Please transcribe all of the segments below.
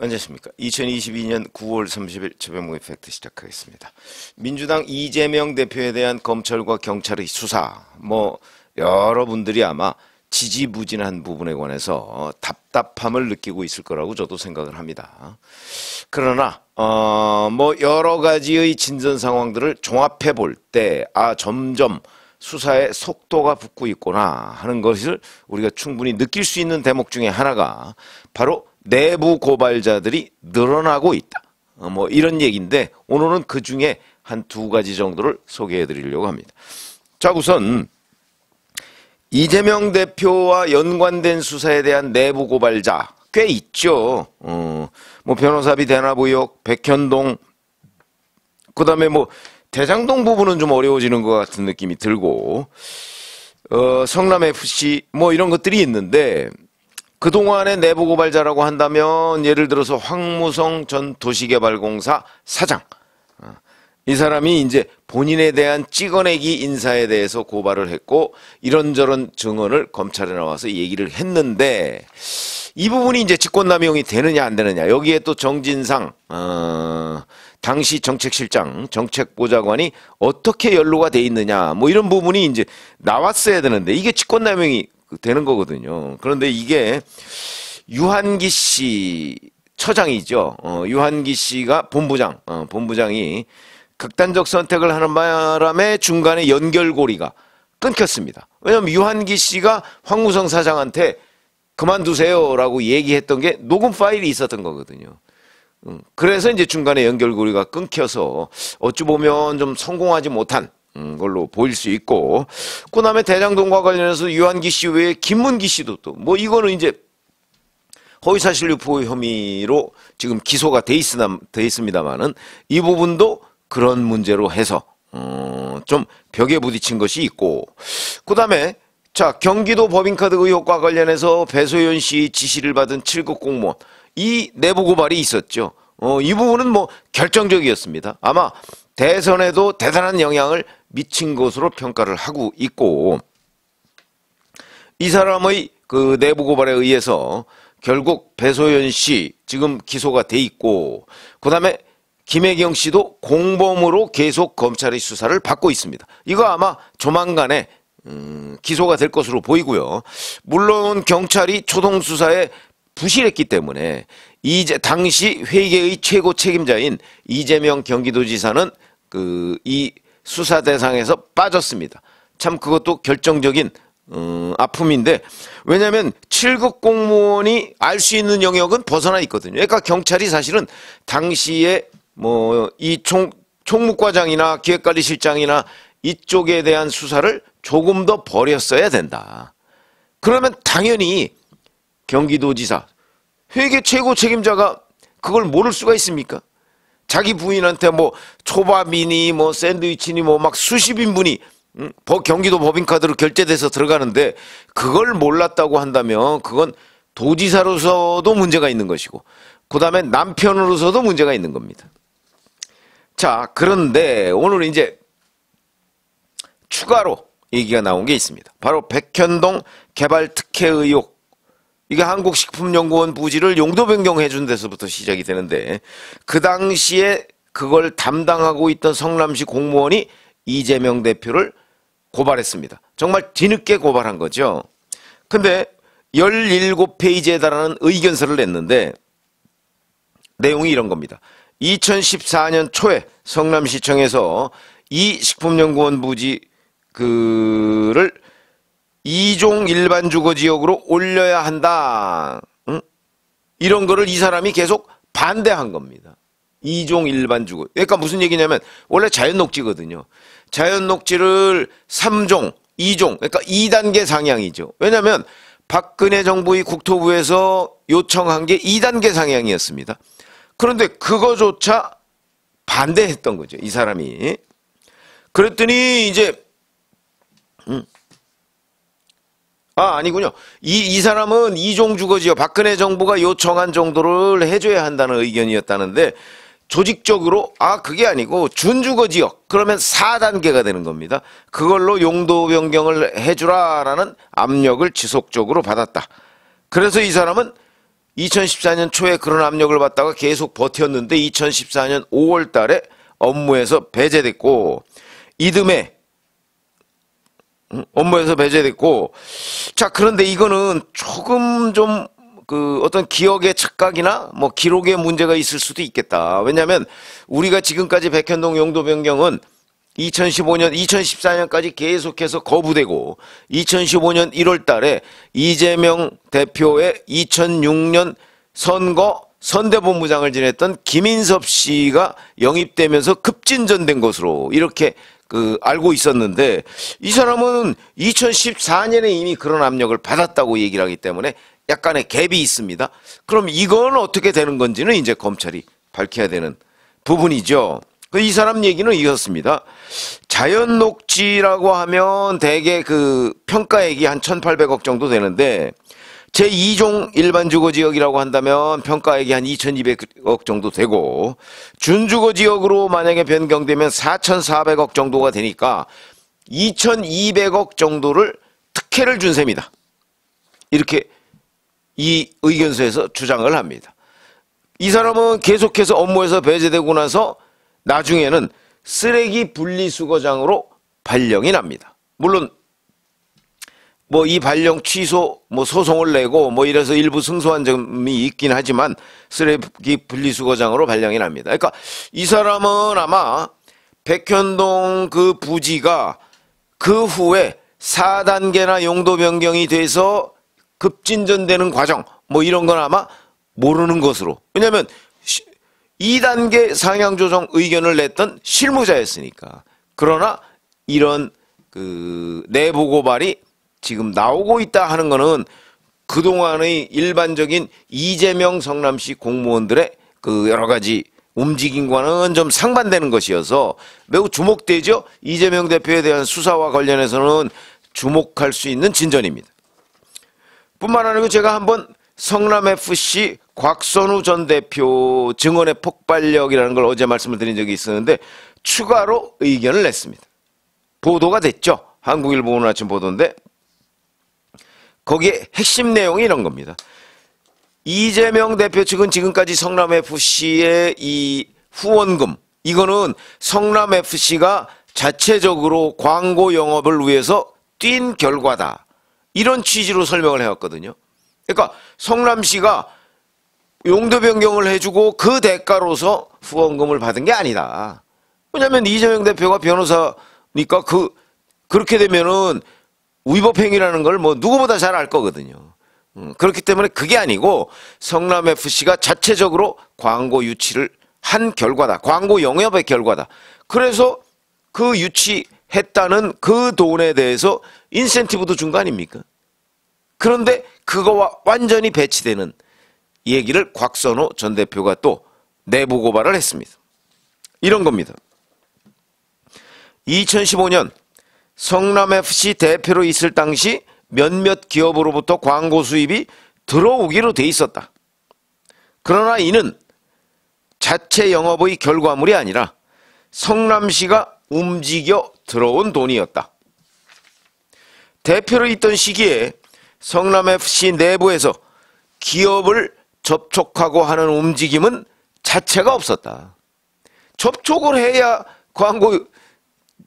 안녕하십니까. 2022년 9월 30일 저변목 이펙트 시작하겠습니다. 민주당 이재명 대표에 대한 검찰과 경찰의 수사, 뭐, 여러분들이 아마 지지부진한 부분에 관해서 어, 답답함을 느끼고 있을 거라고 저도 생각을 합니다. 그러나, 어, 뭐, 여러 가지의 진전 상황들을 종합해 볼 때, 아, 점점 수사의 속도가 붙고 있구나 하는 것을 우리가 충분히 느낄 수 있는 대목 중에 하나가 바로 내부 고발자들이 늘어나고 있다. 어, 뭐 이런 얘기인데 오늘은 그 중에 한 두 가지 정도를 소개해 드리려고 합니다. 자, 우선 이재명 대표와 연관된 수사에 대한 내부 고발자 꽤 있죠. 어, 뭐 변호사비 대나 의혹, 백현동, 그 다음에 뭐 대장동 부분은 좀 어려워지는 것 같은 느낌이 들고, 어, 성남FC 뭐 이런 것들이 있는데, 그동안의 내부 고발자라고 한다면 예를 들어서 황무성 전 도시개발공사 사장 어, 이 사람이 이제 본인에 대한 찍어내기 인사에 대해서 고발을 했고 이런저런 증언을 검찰에 나와서 얘기를 했는데 이 부분이 이제 직권남용이 되느냐 안 되느냐 여기에 또 정진상 어, 당시 정책실장 정책보좌관이 어떻게 연루가 돼 있느냐 뭐 이런 부분이 이제 나왔어야 되는데 이게 직권남용이 그, 되는 거거든요. 그런데 이게 유한기 씨 처장이죠. 어, 유한기 씨가 본부장, 어, 본부장이 극단적 선택을 하는 바람에 중간에 연결고리가 끊겼습니다. 왜냐하면 유한기 씨가 황무성 사장한테 그만두세요라고 얘기했던 게 녹음 파일이 있었던 거거든요. 음, 그래서 이제 중간에 연결고리가 끊겨서 어찌 보면 좀 성공하지 못한 음, 걸로 보일 수 있고 그 다음에 대장동과 관련해서 유한기 씨 외에 김문기 씨도 또 뭐 이거는 이제 허위사실 유포 혐의로 지금 기소가 돼, 있으나, 돼 있습니다만은 이 부분도 그런 문제로 해서 어, 좀 벽에 부딪힌 것이 있고 그 다음에 자 경기도 법인카드 의혹과 관련해서 배소연 씨 지시를 받은 7급 공무원 이 내부 고발이 있었죠. 어, 이 부분은 뭐 결정적이었습니다. 아마 대선에도 대단한 영향을 미친 것으로 평가를 하고 있고 이 사람의 그 내부 고발에 의해서 결국 배소연 씨 지금 기소가 돼 있고 그다음에 김혜경 씨도 공범으로 계속 검찰의 수사를 받고 있습니다. 이거 아마 조만간에 음, 기소가 될 것으로 보이고요. 물론 경찰이 초동 수사에 부실했기 때문에 이제 당시 회계의 최고 책임자인 이재명 경기도지사는 그이 수사 대상에서 빠졌습니다. 참 그것도 결정적인 음, 아픔인데 왜냐하면 7급 공무원이 알 수 있는 영역은 벗어나 있거든요. 그러니까 경찰이 사실은 당시에 뭐이총 총무과장이나 기획관리실장이나 이쪽에 대한 수사를 조금 더 버렸어야 된다. 그러면 당연히 경기도지사 회계 최고 책임자가 그걸 모를 수가 있습니까? 자기 부인한테 뭐 초밥이니 뭐 샌드위치니 뭐 막 수십 인분이 음, 경기도 법인카드로 결제돼서 들어가는데 그걸 몰랐다고 한다면 그건 도지사로서도 문제가 있는 것이고 그 다음에 남편으로서도 문제가 있는 겁니다. 자 그런데 오늘 이제 추가로 얘기가 나온 게 있습니다. 바로 백현동 개발 특혜 의혹 이게 한국식품연구원 부지를 용도 변경해준 데서부터 시작이 되는데 그 당시에 그걸 담당하고 있던 성남시 공무원이 이재명 대표를 고발했습니다. 정말 뒤늦게 고발한 거죠. 근데 17페이지에 달하는 의견서를 냈는데 내용이 이런 겁니다. 2014년 초에 성남시청에서 이 식품연구원 부지 그를 2종 일반 주거 지역으로 올려야 한다. 응? 이런 거를 이 사람이 계속 반대한 겁니다. 2종 일반 주거. 그러니까 무슨 얘기냐면 원래 자연 녹지거든요. 자연 녹지를 3종, 2종, 그러니까 2단계 상향이죠. 왜냐하면 박근혜 정부의 국토부에서 요청한 게 2단계 상향이었습니다. 그런데 그거조차 반대했던 거죠. 이 사람이. 그랬더니 이제 아, 아니군요. 이, 이 사람은 이종 주거지요. 박근혜 정부가 요청한 정도를 해줘야 한다는 의견이었다는데, 조직적으로, 아, 그게 아니고, 준주거 지역. 그러면 4단계가 되는 겁니다. 그걸로 용도 변경을 해주라라는 압력을 지속적으로 받았다. 그래서 이 사람은 2014년 초에 그런 압력을 받다가 계속 버텼는데 2014년 5월 달에 업무에서 배제됐고 이듬해 업무에서 배제됐고 자 그런데 이거는 조금 좀 그 어떤 기억의 착각이나 뭐 기록의 문제가 있을 수도 있겠다. 왜냐하면 우리가 지금까지 백현동 용도 변경은 2015년, 2014년까지 계속해서 거부되고 2015년 1월 달에 이재명 대표의 2006년 선거 선대본부장을 지냈던 김인섭 씨가 영입되면서 급진전된 것으로 이렇게 그 알고 있었는데 이 사람은 2014년에 이미 그런 압력을 받았다고 얘기를 하기 때문에 약간의 갭이 있습니다. 그럼 이건 어떻게 되는 건지는 이제 검찰이 밝혀야 되는 부분이죠. 그 이 사람 얘기는 이었습니다. 자연 녹지라고 하면 대개 그 평가액이 한 1,800억 정도 되는데 제2종 일반 주거지역이라고 한다면 평가액이 한 2,200억 정도 되고 준주거지역으로 만약에 변경되면 4,400억 정도가 되니까 2,200억 정도를 특혜를 준 셈이다. 이렇게 이 의견서에서 주장을 합니다. 이 사람은 계속해서 업무에서 배제되고 나서 나중에는 쓰레기 분리수거장으로 발령이 납니다. 물론 뭐이 발령 취소 뭐 소송을 내고 뭐 이래서 일부 승소한 점이 있긴 하지만 쓰레기 분리수거장으로 발령이 납니다. 그러니까 이 사람은 아마 백현동 그 부지가 그 후에 4단계나 용도 변경이 돼서 급진전되는 과정 뭐 이런 건 아마 모르는 것으로 왜냐하면 2단계 상향조정 의견을 냈던 실무자였으니까 그러나 이런 그 내부 고발이 지금 나오고 있다 하는 거는 그동안의 일반적인 이재명 성남시 공무원들의 그 여러 가지 움직임과는 좀 상반되는 것이어서 매우 주목되죠. 이재명 대표에 대한 수사와 관련해서는 주목할 수 있는 진전입니다. 뿐만 아니고 제가 한번 성남FC 곽선우 전 대표 증언의 폭발력이라는 걸 어제 말씀을 드린 적이 있었는데 추가로 의견을 냈습니다. 보도가 됐죠. 한국일보 오늘 아침 보도인데 거기에 핵심 내용이 이런 겁니다. 이재명 대표 측은 지금까지 성남FC의 이 후원금, 이거는 성남FC가 자체적으로 광고 영업을 위해서 뛴 결과다. 이런 취지로 설명을 해왔거든요. 그러니까 성남시가 용도 변경을 해주고 그 대가로서 후원금을 받은 게 아니다. 왜냐하면 이재명 대표가 변호사니까 그 그렇게 되면은 위법 행위라는 걸 뭐 누구보다 잘 알 거거든요. 음, 그렇기 때문에 그게 아니고 성남 FC가 자체적으로 광고 유치를 한 결과다. 광고 영협의 결과다. 그래서 그 유치했다는 그 돈에 대해서 인센티브도 준 거 아닙니까? 그런데 그거와 완전히 배치되는 얘기를 곽선호 전 대표가 또 내부 고발을 했습니다. 이런 겁니다. 2015년 성남FC 대표로 있을 당시 몇몇 기업으로부터 광고 수입이 들어오기로 돼 있었다. 그러나 이는 자체 영업의 결과물이 아니라 성남시가 움직여 들어온 돈이었다. 대표로 있던 시기에 성남FC 내부에서 기업을 접촉하고 하는 움직임은 자체가 없었다. 접촉을 해야 광고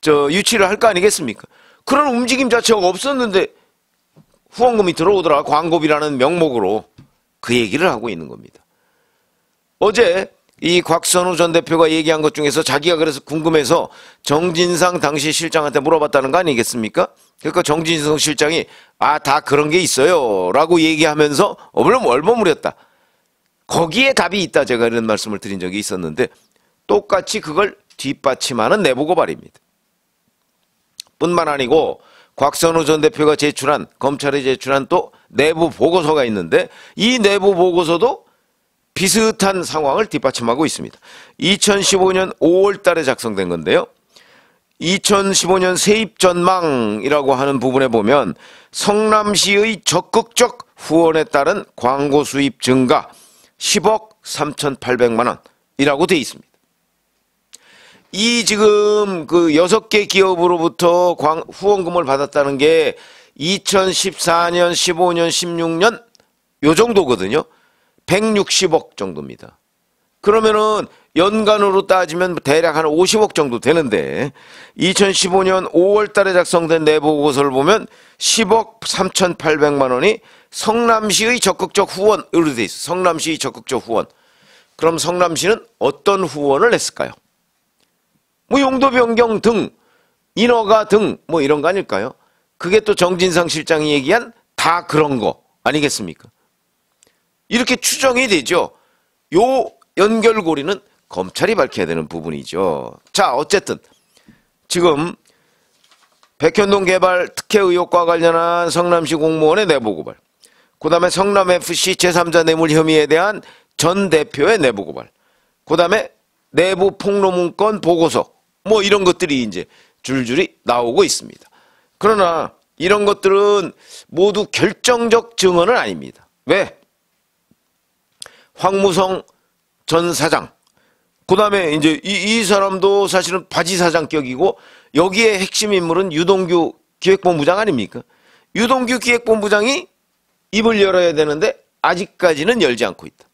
저 유치를 할 거 아니겠습니까? 그런 움직임 자체가 없었는데 후원금이 들어오더라 광고비라는 명목으로 그 얘기를 하고 있는 겁니다. 어제 이 곽선우 전 대표가 얘기한 것 중에서 자기가 그래서 궁금해서 정진상 당시 실장한테 물어봤다는 거 아니겠습니까? 그러니까 정진상 실장이 아 다 그런 게 있어요라고 얘기하면서 어, 물론 얼버무렸다. 거기에 답이 있다 제가 이런 말씀을 드린 적이 있었는데 똑같이 그걸 뒷받침하는 내부 고발입니다. 뿐만 아니고 곽선우 전 대표가 제출한 검찰에 제출한 또 내부 보고서가 있는데 이 내부 보고서도 비슷한 상황을 뒷받침하고 있습니다. 2015년 5월 달에 작성된 건데요. 2015년 세입 전망이라고 하는 부분에 보면 성남시의 적극적 후원에 따른 광고 수입 증가 10억 3,800만 원이라고 돼 있습니다. 이 지금 그 여섯 개 기업으로부터 광, 후원금을 받았다는 게 2014년, 15년, 16년 요 정도거든요. 160억 정도입니다. 그러면은 연간으로 따지면 대략 한 50억 정도 되는데 2015년 5월 달에 작성된 내부보고서를 보면 10억 3,800만 원이 성남시의 적극적 후원으로 돼 있어요. 성남시의 적극적 후원. 그럼 성남시는 어떤 후원을 했을까요? 뭐 용도 변경 등 인허가 등 뭐 이런 거 아닐까요? 그게 또 정진상 실장이 얘기한 다 그런 거 아니겠습니까? 이렇게 추정이 되죠. 요 연결고리는 검찰이 밝혀야 되는 부분이죠. 자, 어쨌든 지금 백현동 개발 특혜 의혹과 관련한 성남시 공무원의 내부 고발. 그 다음에 성남FC 제3자 뇌물 혐의에 대한 전 대표의 내부 고발. 그 다음에 내부 폭로문건 보고서. 뭐 이런 것들이 이제 줄줄이 나오고 있습니다. 그러나 이런 것들은 모두 결정적 증언은 아닙니다. 왜? 황무성 전 사장. 그 다음에 이제 이, 이 사람도 사실은 바지 사장격이고 여기에 핵심 인물은 유동규 기획본부장 아닙니까? 유동규 기획본부장이 입을 열어야 되는데 아직까지는 열지 않고 있다.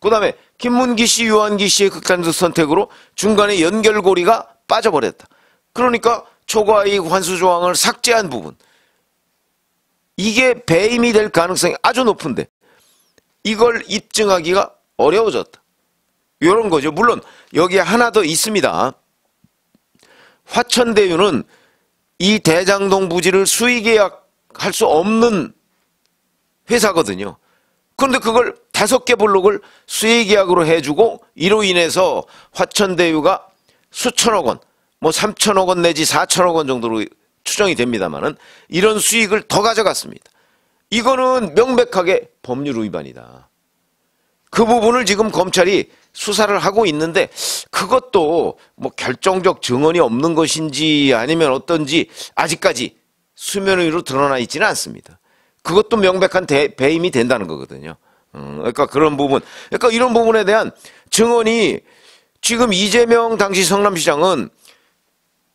그 다음에 김문기 씨, 유한기 씨의 극단적 선택으로 중간에 연결고리가 빠져버렸다. 그러니까 초과이익 환수 조항을 삭제한 부분 이게 배임이 될 가능성이 아주 높은데 이걸 입증하기가 어려워졌다. 이런 거죠. 물론 여기에 하나 더 있습니다. 화천대유는 이 대장동 부지를 수의계약할 수 없는 회사거든요. 그런데 그걸 다섯 개 블록을 수의계약으로 해주고 이로 인해서 화천대유가 수천억 원, 뭐 3천억 원 내지 4천억 원 정도로 추정이 됩니다만은 이런 수익을 더 가져갔습니다. 이거는 명백하게 법률 위반이다. 그 부분을 지금 검찰이 수사를 하고 있는데 그것도 뭐 결정적 증언이 없는 것인지 아니면 어떤지 아직까지 수면 위로 드러나 있지는 않습니다. 그것도 명백한 대, 배임이 된다는 거거든요. 음, 그러니까 그런 부분, 그러니까 이런 부분에 대한 증언이 지금 이재명 당시 성남시장은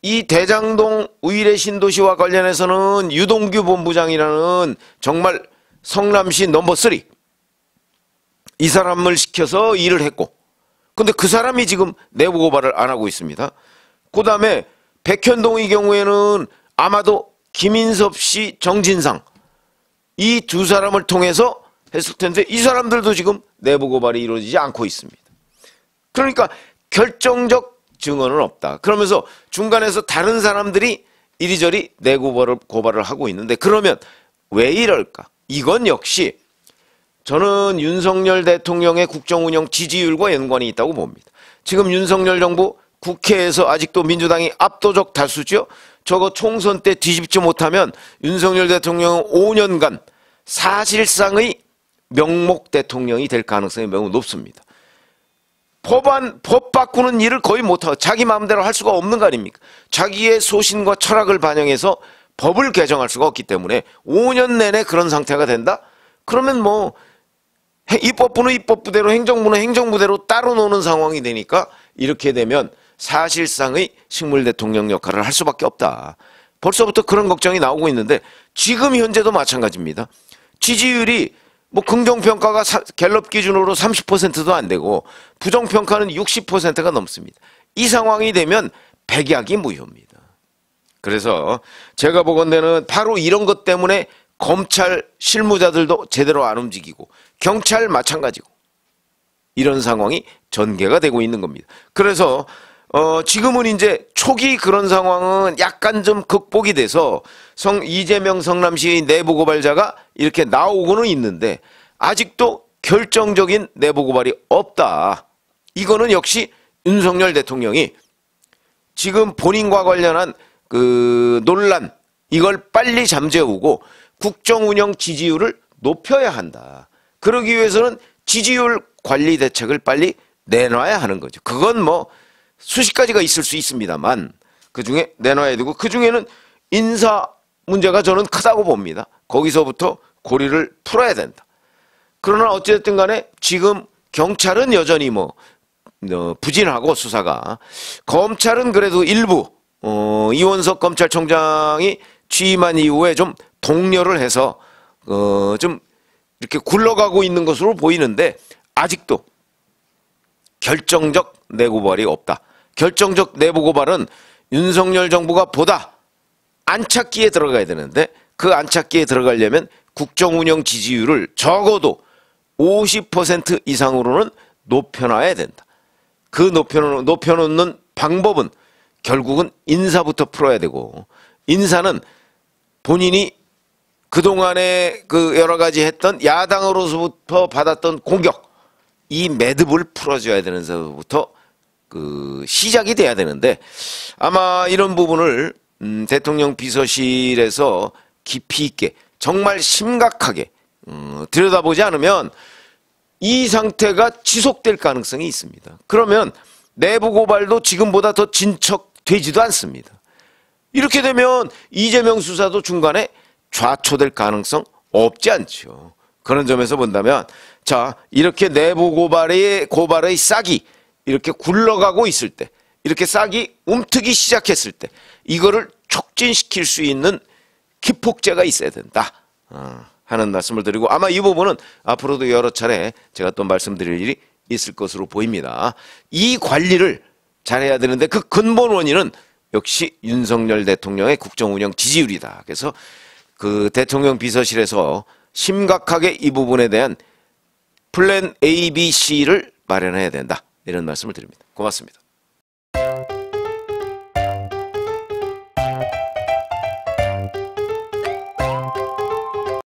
이 대장동 의뢰 신도시와 관련해서는 유동규 본부장이라는 정말 성남시 넘버 3 이 사람을 시켜서 일을 했고 근데 그 사람이 지금 내부 고발을 안 하고 있습니다. 그 다음에 백현동의 경우에는 아마도 김인섭 씨, 정진상 이 두 사람을 통해서 했을 텐데 이 사람들도 지금 내부 고발이 이루어지지 않고 있습니다. 그러니까 결정적 증언은 없다. 그러면서 중간에서 다른 사람들이 이리저리 내 고발을, 고발을 하고 있는데 그러면 왜 이럴까? 이건 역시 저는 윤석열 대통령의 국정 운영 지지율과 연관이 있다고 봅니다. 지금 윤석열 정부 국회에서 아직도 민주당이 압도적 다수죠. 저거 총선 때 뒤집지 못하면 윤석열 대통령은 5년간 사실상의 명목 대통령이 될 가능성이 매우 높습니다. 법안, 법 바꾸는 일을 거의 못하고 자기 마음대로 할 수가 없는 거 아닙니까? 자기의 소신과 철학을 반영해서 법을 개정할 수가 없기 때문에 5년 내내 그런 상태가 된다? 그러면 뭐 입법부는 입법부대로 행정부는 행정부대로 따로 노는 상황이 되니까 이렇게 되면 사실상의 식물 대통령 역할을 할 수밖에 없다. 벌써부터 그런 걱정이 나오고 있는데 지금 현재도 마찬가지입니다. 지지율이 뭐 긍정평가가 사, 갤럽 기준으로 30%도 안 되고 부정평가는 60%가 넘습니다. 이 상황이 되면 백약이 무효입니다. 그래서 제가 보건대는 바로 이런 것 때문에 검찰 실무자들도 제대로 안 움직이고 경찰 마찬가지고 이런 상황이 전개가 되고 있는 겁니다. 그래서 어 지금은 이제 초기 그런 상황은 약간 좀 극복이 돼서 성 이재명 성남시 내부 고발자가 이렇게 나오고는 있는데 아직도 결정적인 내부 고발이 없다. 이거는 역시 윤석열 대통령이 지금 본인과 관련한 그 논란 이걸 빨리 잠재우고 국정 운영 지지율을 높여야 한다. 그러기 위해서는 지지율 관리 대책을 빨리 내놔야 하는 거죠. 그건 뭐 수십 가지가 있을 수 있습니다만 그 중에 내놔야 되고 그 중에는 인사 문제가 저는 크다고 봅니다. 거기서부터 고리를 풀어야 된다. 그러나 어찌됐든 간에 지금 경찰은 여전히 뭐 어, 부진하고 수사가 검찰은 그래도 일부 어, 이원석 검찰총장이 취임한 이후에 좀독려를 해서 어, 좀 이렇게 굴러가고 있는 것으로 보이는데 아직도 결정적 내고발이 없다. 결정적 내부 고발은 윤석열 정부가 보다 안착기에 들어가야 되는데 그 안착기에 들어가려면 국정운영 지지율을 적어도 50% 이상으로는 높여놔야 된다. 그 높여놓는, 높여놓는 방법은 결국은 인사부터 풀어야 되고 인사는 본인이 그동안에 그 여러 가지 했던 야당으로서부터 받았던 공격 이 매듭을 풀어줘야 되는 데서부터 그 시작이 돼야 되는데 아마 이런 부분을 음 대통령 비서실에서 깊이 있게 정말 심각하게 음 들여다보지 않으면 이 상태가 지속될 가능성이 있습니다. 그러면 내부 고발도 지금보다 더 진척되지도 않습니다. 이렇게 되면 이재명 수사도 중간에 좌초될 가능성 없지 않죠. 그런 점에서 본다면 자 이렇게 내부 고발의 고발의 싹이 이렇게 굴러가고 있을 때, 이렇게 싹이 움트기 시작했을 때, 이거를 촉진시킬 수 있는 기폭제가 있어야 된다. 어, 하는 말씀을 드리고 아마 이 부분은 앞으로도 여러 차례 제가 또 말씀드릴 일이 있을 것으로 보입니다. 이 관리를 잘해야 되는데 그 근본 원인은 역시 윤석열 대통령의 국정 운영 지지율이다. 그래서 그 대통령 비서실에서 심각하게 이 부분에 대한 플랜 A, B, C를 마련해야 된다. 이런 말씀을 드립니다. 고맙습니다.